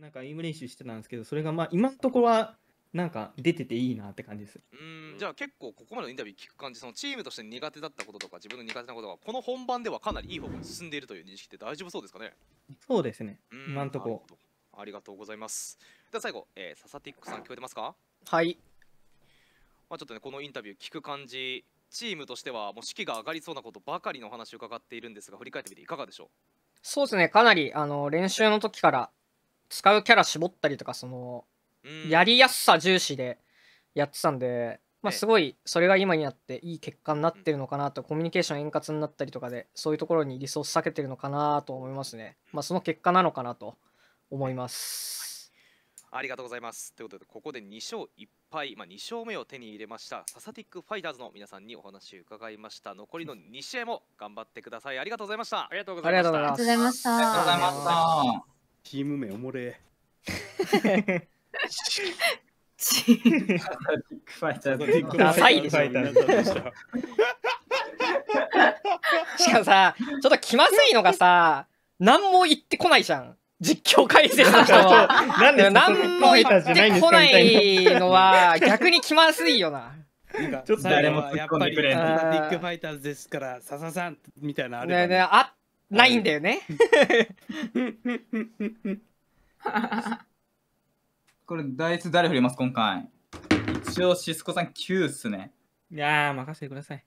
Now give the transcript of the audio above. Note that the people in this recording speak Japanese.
なんかイム練習してたんですけど、それがまあ今のところはなんか出てていいなって感じです。うん、じゃあ結構ここまでのインタビュー聞く感じ、そのチームとして苦手だったこととか自分の苦手なことがこの本番ではかなりいい方向に進んでいるという認識って大丈夫そうですかね。そうですね。今のところ。ありがとうございます。ゃあ最後、えー、ササティックさん聞こえてますか？はい。まあちょっとねこのインタビュー聞く感じ、チームとしてはもう士気が上がりそうなことばかりの話を伺っているんですが、振り返ってみていかがでしょう？そうですね。かなりあの練習の時から使うキャラ絞ったりとかそのやりやすさ重視でやってたんで、まあ、すごいそれが今になっていい結果になってるのかなとコミュニケーション円滑になったりとかでそういうところにリソース避けてるのかなと思いますね、まあ、その結果なのかなと思います。ありがとうございますということでここで2勝1敗、まあ、2勝目を手に入れましたササティックファイターズの皆さんにお話を伺いました残りの2試合も頑張ってくださいありがとうございましたありがとうございましたありがとうございましたありがとうございましたチーム名おもれ。チーム。ファイターズ。ダサいでしょ。しかもさ、ちょっと気まずいのがさ、何も言ってこないじゃん。実況解説の人は。何も言ってこないのは、逆に気まずいよな。ちょっと誰もやっぱりビッグファイターズですから、ささんみたいなあれ、ね。ねねあっないんだよね。これ、ダイス誰振ります、今回。一応、シスコさん9っすね。いやー、任せてください。